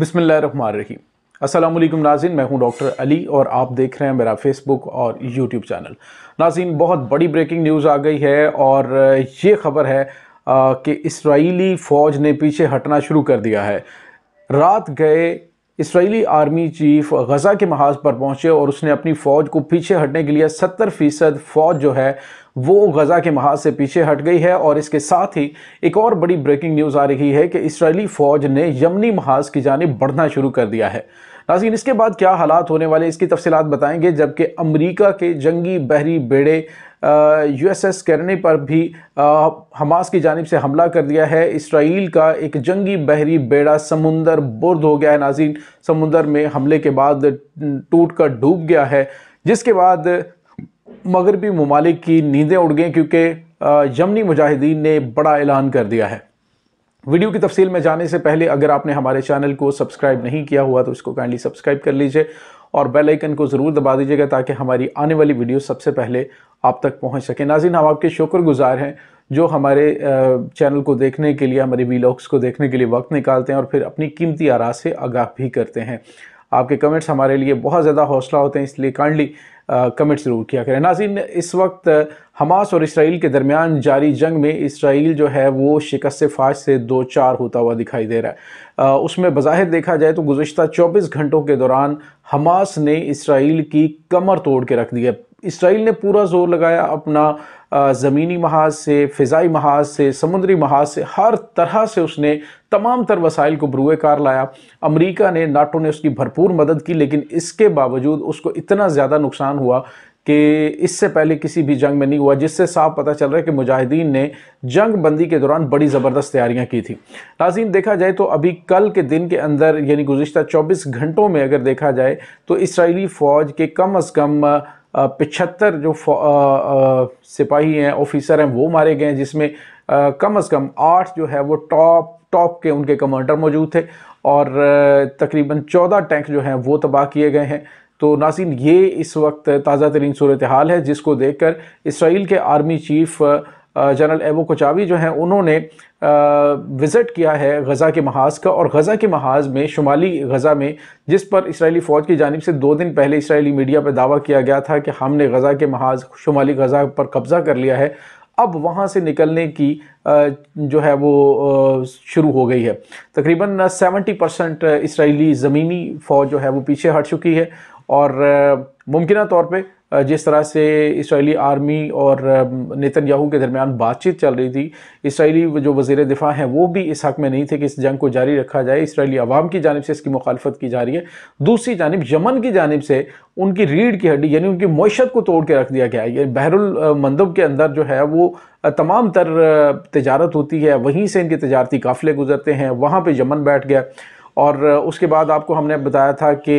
बिसमीम अस्सलाम वालेकुम नाजिन मैं हूं डॉक्टर अली और आप देख रहे हैं मेरा फेसबुक और यूट्यूब चैनल नाजिन बहुत बड़ी ब्रेकिंग न्यूज़ आ गई है और ये ख़बर है कि इसराइली फ़ौज ने पीछे हटना शुरू कर दिया है रात गए इसराइली आर्मी चीफ गज़ा के महाज पर पहुंचे और उसने अपनी फ़ौज को पीछे हटने के लिए सत्तर फ़ीसद फ़ौज जो है वो गज़ा के महाज से पीछे हट गई है और इसके साथ ही एक और बड़ी ब्रेकिंग न्यूज़ आ रही है कि इसराइली फ़ौज ने यमनी महाज की जानब बढ़ना शुरू कर दिया है नाजीन इसके बाद क्या हालात होने वाले इसकी तफसीत बताएंगे जबकि अमरीका के जंगी बहरी बेड़े यू एस एस करने पर भी आ, हमास की जानब से हमला कर दिया है इसराइल का एक जंगी बहरी बेड़ा समुंदर बुर्द हो गया है नाजीन समुंदर में हमले के बाद टूट कर डूब गया है जिसके बाद मगरबी ममालिक की नींदें उड़ गई क्योंकि यमनी मुजाहिदीन ने बड़ा ऐलान कर दिया है वीडियो की तफसील में जाने से पहले अगर आपने हमारे चैनल को सब्सक्राइब नहीं किया हुआ तो इसको काइंडली सब्सक्राइब कर लीजिए और बेल आइकन को ज़रूर दबा दीजिएगा ताकि हमारी आने वाली वीडियो सबसे पहले आप तक पहुंच सके नाजिन हम आपके शुक्रगुजार हैं जो हमारे चैनल को देखने के लिए हमारे वीलॉग्स को देखने के लिए वक्त निकालते हैं और फिर अपनी कीमती आरा से आगाह भी करते हैं आपके कमेंट्स हमारे लिए बहुत ज़्यादा हौसला होते हैं इसलिए काइंडली कमेंट ज़रूर किया करें नाजिन इस वक्त हमास और इसराइल के दरमियान जारी जंग में इसराइल जो है वो शिकस्त फाश से दो चार होता हुआ दिखाई दे रहा है उसमें बज़ाहिर देखा जाए तो गुज्त चौबीस घंटों के दौरान हमास ने इसराइल की कमर तोड़ के रख दी है इसराइल ने पूरा जोर लगाया अपना ज़मीनी महाज से फ़िज़ाई महाज से समुद्री महाज से हर तरह से उसने तमाम तर वसाइल को बरूए कार लाया अमरीका ने नाटो ने उसकी भरपूर मदद की लेकिन इसके बावजूद उसको इतना ज़्यादा नुकसान हुआ कि इससे पहले किसी भी जंग में नहीं हुआ जिससे साफ पता चल रहा है कि मुजाहिदीन ने जंग बंदी के दौरान बड़ी ज़बरदस्त तैयारियां की थी नाजीन देखा जाए तो अभी कल के दिन के अंदर यानी गुज्तर 24 घंटों में अगर देखा जाए तो इसराइली फ़ौज के कम अज़ कम पिछहत्तर जो आ, आ, सिपाही हैं ऑफिसर हैं वो मारे गए हैं जिसमें कम अज़ कम आठ जो है वो टॉप टॉप के उनके कमांडर मौजूद थे और तकरीबन चौदह टैंक जो हैं वो तबाह किए गए हैं तो नासिन ये इस वक्त ताज़ा तरीन सूरत हाल है जिसको देख कर इसराइल के आर्मी चीफ़ जनरल एबो कोचावी जो हैं उन्होंने विज़िट किया है गज़ा के महाज का और गज़ा के महाज में शुमाली गज़ा में जिस पर इसराइली फ़ौज की जानब से दो दिन पहले इसराइली मीडिया पर दावा किया गया था कि हमने गज़ा के महाज शुमाली गज़ा पर कब्ज़ा कर लिया है अब वहाँ से निकलने की जो है वो शुरू हो गई है तकरीबन 70 परसेंट इसराइली ज़मीनी फ़ौज जो है वो पीछे हट चुकी है और मुमकिन तौर पर जिस तरह से इसराइली आर्मी और नेतन याहू के दरमियान बातचीत चल रही थी इसराइली जो वजीर दिफा हैं वो भी इस हक में नहीं थे कि इस जंग को जारी रखा जाए इसराइली आवाम की जानब से इसकी मुखालफत की जा रही है दूसरी जानब यमन की जानब से उनकी रीढ़ की हड्डी यानी उनकी मीशत को तोड़ के रख दिया गया है ये बहरुल मंदब के अंदर जो है वो तमाम तर तजारत होती है वहीं से इनके तजारती काफ़िले गुजरते हैं वहाँ पर यमन बैठ गया और उसके बाद आपको हमने बताया था कि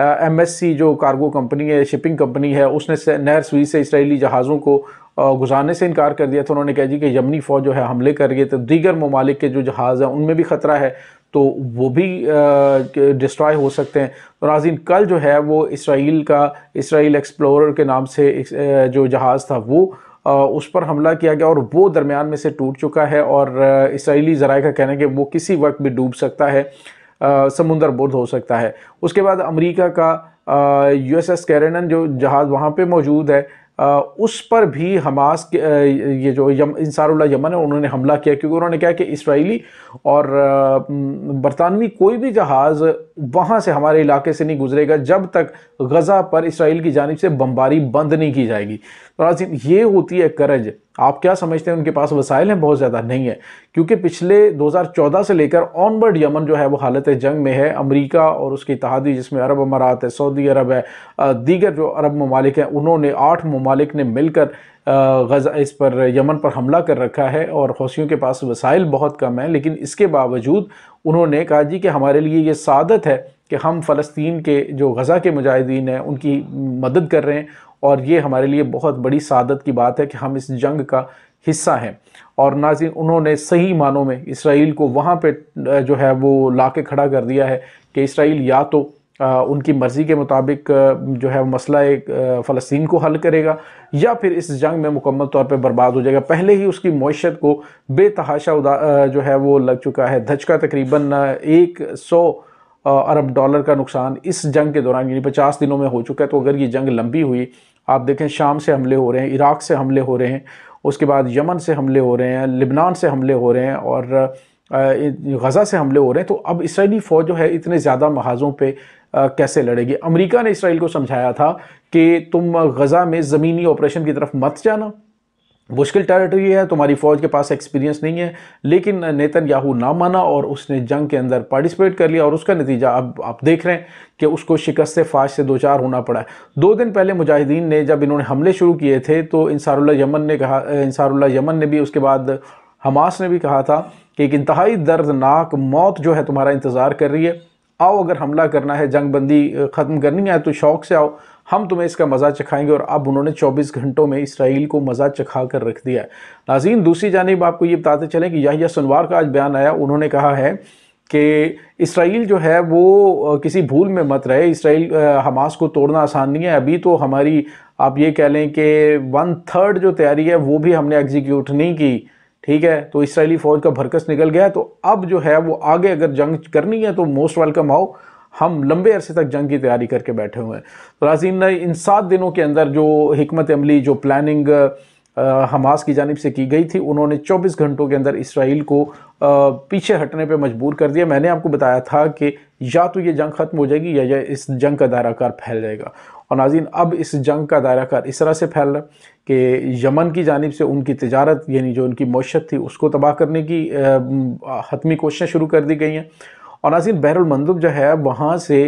एमएससी जो कार्गो कंपनी है शिपिंग कंपनी है उसने नहर स्वीज से इसराइली जहाज़ों को गुजारने से इनकार कर दिया था उन्होंने कहा जी कि यमनी फ़ौज जो है हमले कर गए तो दीगर ममालिक के जो जहाज़ हैं उनमें भी ख़तरा है तो वो भी डिस्ट्रॉय हो सकते हैं तो नाजीन कल जो है वो इसराइल का इसराइल एक्सप्लोरर के नाम से जो जहाज़ था वो उस पर हमला किया गया और वो दरमियान में से टूट चुका है और इसराइली ज़राए का कहना है कि वो किसी वक्त भी डूब सकता है समुंदर बुर्द हो सकता है उसके बाद अमेरिका का यू एस एस जो जहाज़ वहाँ पे मौजूद है आ, उस पर भी हमास के, ये जो यम इंसारुल्ला यमन है उन्होंने हमला किया क्योंकि उन्होंने कहा कि इसराइली और बरतानवी कोई भी जहाज़ वहाँ से हमारे इलाके से नहीं गुजरेगा जब तक गज़ा पर इसराइल की जानब से बमबारी बंद नहीं की जाएगी तो ये होती है करज आप क्या समझते हैं उनके पास वसाइल हैं बहुत ज़्यादा नहीं है क्योंकि पिछले 2014 से लेकर ऑनवर्ड यमन जो है वो हालत जंग में है अमेरिका और उसकी तहादी जिसमें अरब अमारात है सऊदी अरब है दीगर जो अरब ममालिक हैं उन्होंने आठ ममालिक ने मिलकर गज़ा इस पर यमन पर हमला कर रखा है और हौसियों के पास वसाइल बहुत कम है लेकिन इसके बावजूद उन्होंने कहा जी कि हमारे लिए ये सादत है कि हम फ़लस्तीन के जो गज़ा के मुजाहिदीन हैं उनकी मदद कर रहे हैं और ये हमारे लिए बहुत बड़ी सादत की बात है कि हम इस जंग का हिस्सा हैं और नाजी उन्होंने सही मानों में इसराइल को वहाँ पे जो है वो ला के खड़ा कर दिया है कि इसराइल या तो आ, उनकी मर्ज़ी के मुताबिक जो है मसला एक फ़लस्तीन को हल करेगा या फिर इस जंग में मुकम्मल तौर पे बर्बाद हो जाएगा पहले ही उसकी मीशत को बेतहाशा उदा जो है वो लग चुका है धचका तकरीबन एक सौ अरब डॉलर का नुकसान इस जंग के दौरान यानी पचास दिनों में हो चुका है तो अगर ये जंग लंबी हुई आप देखें शाम से हमले हो रहे हैं इराक़ से हमले हो रहे हैं उसके बाद यमन से हमले हो रहे हैं लिबनान से हमले हो रहे हैं और गज़ा से हमले हो रहे हैं तो अब इसराइली फ़ौज जो है इतने ज़्यादा महाजों पर कैसे लड़ेगी अमरीका ने इसराइल को समझाया था कि तुम गज़ा में ज़मीनी ऑपरेशन की तरफ मत जाना मुश्किल टेरिटरी है तुम्हारी फ़ौज के पास एक्सपीरियंस नहीं है लेकिन नेतन याहू ना माना और उसने जंग के अंदर पार्टिसिपेट कर लिया और उसका नतीजा अब आप देख रहे हैं कि उसको शिकस्त से फाश से दो चार होना पड़ा है दो दिन पहले मुजाहिदीन ने जब इन्होंने हमले शुरू किए थे तो इंसारुल्ला यमन ने कहा इंसारुल्ला यमन ने भी उसके बाद हमास ने भी कहा था कि एक इंतहाई दर्दनाक मौत जो है तुम्हारा इंतज़ार कर रही है आओ अगर हमला करना है जंग बंदी ख़त्म करनी है तो शौक से आओ हम तुम्हें इसका मज़ा चखाएंगे और अब उन्होंने 24 घंटों में इसराइल को मज़ा चखा कर रख दिया है नाजीन दूसरी जानब आपको ये बताते चलें कि यही सुनवार का आज बयान आया उन्होंने कहा है कि इसराइल जो है वो किसी भूल में मत रहे इसराइल हमास को तोड़ना आसान नहीं है अभी तो हमारी आप ये कह लें कि वन थर्ड जो तैयारी है वो भी हमने एग्जीक्यूट नहीं की ठीक है तो इसराइली फ़ौज का भरकस निकल गया तो अब जो है वो आगे अगर जंग करनी है तो मोस्ट वेलकम आओ हम लंबे अरसे तक जंग की तैयारी करके बैठे हुए हैं तो राजीन ने इन सात दिनों के अंदर जो हमत अमली जो प्लानिंग हमास की जानब से की गई थी उन्होंने 24 घंटों के अंदर इसराइल को पीछे हटने पे मजबूर कर दिया मैंने आपको बताया था कि या तो ये जंग ख़त्म हो जाएगी या, या इस जंग का दायराकार फैल जाएगा और नाजीन अब इस जंग का दायराकार इस तरह से फैल रहा कि यमन की जानब से उनकी तजारत यानी जो उनकी मौशत थी उसको तबाह करने की हतमी कोशिशें शुरू कर दी गई हैं और नाजिन बहरुल जो है वहाँ से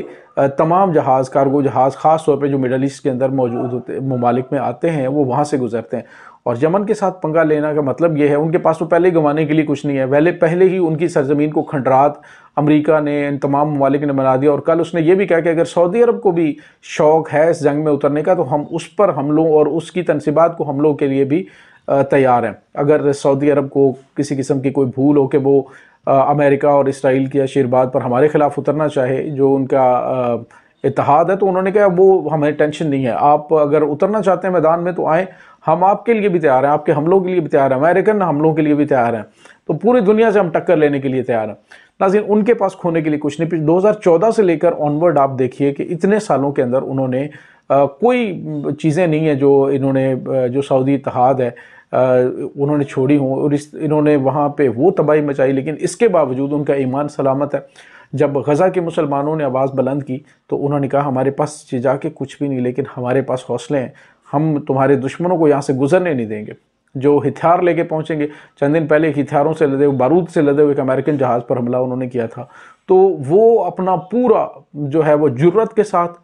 तमाम जहाज़ कार्गो जहाज़ ख़ास तौर पर जो मिडल ईस्ट के अंदर मौजूद होते ममालिक में आते हैं वो वहाँ से गुजरते हैं और यमन के साथ पंगा लेना का मतलब ये है उनके पास तो पहले गंवाने के लिए कुछ नहीं है पहले पहले ही उनकी सरजमीन को खंडरात अमेरिका ने इन तमाम ममालिक ने बना दिया और कल उसने ये भी कहा कि अगर सऊदी अरब को भी शौक़ है इस जंग में उतरने का तो हम उस पर हमलों और उसकी तनसीबात को हमलों के लिए भी तैयार हैं अगर सऊदी अरब को किसी किस्म की कोई भूल हो कि वो अमेरिका और इसराइल के आशीर्वाद पर हमारे ख़िलाफ़ उतरना चाहे जो उनका इतिहाद है तो उन्होंने कहा वो हमें टेंशन नहीं है आप अगर उतरना चाहते हैं मैदान में तो आएँ हम आपके लिए भी तैयार हैं आपके हमलों के लिए भी तैयार हैं अमेरिकन हमलों के लिए भी तैयार हैं तो पूरी दुनिया से हम टक्कर लेने के लिए तैयार हैं नाजिन उनके पास खोने के लिए कुछ नहीं दो हज़ार चौदह से लेकर ऑनवर्ड आप देखिए कि इतने सालों के अंदर उन्होंने कोई चीज़ें नहीं है जो इन्होंने जो सऊदी इतिहाद है उन्होंने छोड़ी हूँ और इस इन्होंने वहाँ पे वो तबाही मचाई लेकिन इसके बावजूद उनका ईमान सलामत है जब गज़ा के मुसलमानों ने आवाज़ बुलंद की तो उन्होंने कहा हमारे पास के कुछ भी नहीं लेकिन हमारे पास हौसले हैं हम तुम्हारे दुश्मनों को यहाँ से गुजरने नहीं देंगे जो हथियार लेके पहुँचेंगे चंद दिन पहले हथियारों से लदे हुए बारूद से लदे हुए एक अमेरिकन जहाज़ पर हमला उन्होंने किया था तो वो अपना पूरा जो है वो जुर्रत के साथ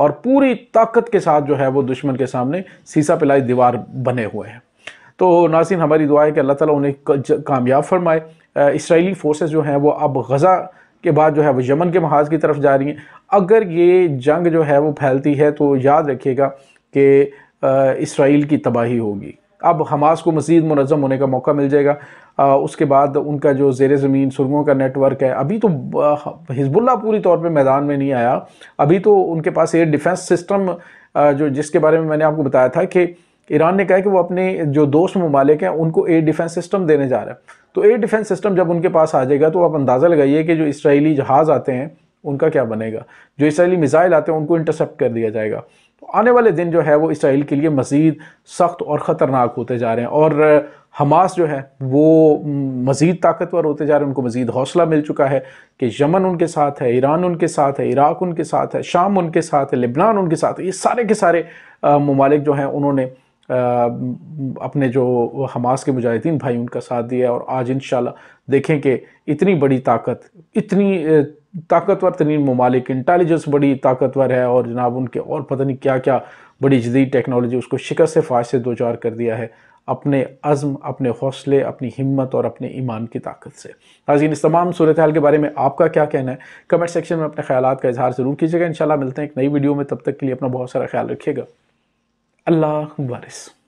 और पूरी ताकत के साथ जो है वो दुश्मन के सामने सीसा पिलाई दीवार बने हुए हैं तो नासिन हमारी दुआ है कि अल्लाह ताला उन्हें कामयाब फरमाए इसराइली फोर्सेस जो हैं वो अब गज़ा के बाद जो है वो यमन के महाज की तरफ जा रही हैं अगर ये जंग जो है वो फैलती है तो याद रखिएगा कि इसराइल की तबाही होगी अब हमास को मज़ीद मनज़म होने का मौका मिल जाएगा आ, उसके बाद उनका जो जेर ज़मीन सुरंगों का नेटवर्क है अभी तो हिजबुल्ला पूरी तौर पे मैदान में नहीं आया अभी तो उनके पास एयर डिफेंस सिस्टम जो जिसके बारे में मैंने आपको बताया था कि ईरान ने कहा कि वो अपने जो दोस्त ममालिक हैं उनको एयर डिफेंस सिस्टम देने जा रहा है तो एयर डिफेंस सिस्टम जब उनके पास आ जाएगा तो आप अंदाज़ा लगाइए कि जो इसराइली जहाज़ आते हैं उनका क्या बनेगा जो इसराइली मिज़ाइल आते हैं उनको इंटरसेप्ट कर दिया जाएगा तो आने वाले दिन जो है वो इसराइल के लिए मज़ीद सख्त और ख़तरनाक होते जा रहे हैं और हमास जो है वो मज़ीद ताकतवर होते जा रहे हैं उनको मज़ीद हौसला मिल चुका है कि यमन उनके साथ है ईरान उनके साथ है इराक़ उनके साथ है शाम उनके साथ है लिबनान उनके साथ है ये सारे के सारे ममालिक जो हैं उन्होंने अपने जो हमास के मुजाहिदीन भाई उनका साथ दिया और आज इन देखें कि इतनी बड़ी ताकत इतनी ताकतवर तरीन ममालिक इंटेलिजेंस बड़ी ताकतवर है और जनाब उनके और पता नहीं क्या क्या बड़ी जदीद टेक्नोलॉजी उसको शिकस्त से फाश से दो चार कर दिया है अपने अज़म अपने हौसले अपनी हिम्मत और अपने ईमान की ताकत से हाजिन इस तमाम सूरत हाल के बारे में आपका क्या कहना है कमेंट सेक्शन में अपने ख्याल का इजहार ज़रूर कीजिएगा इन मिलते हैं एक नई वीडियो में तब तक के लिए अपना बहुत सारा ख्याल रखिएगा La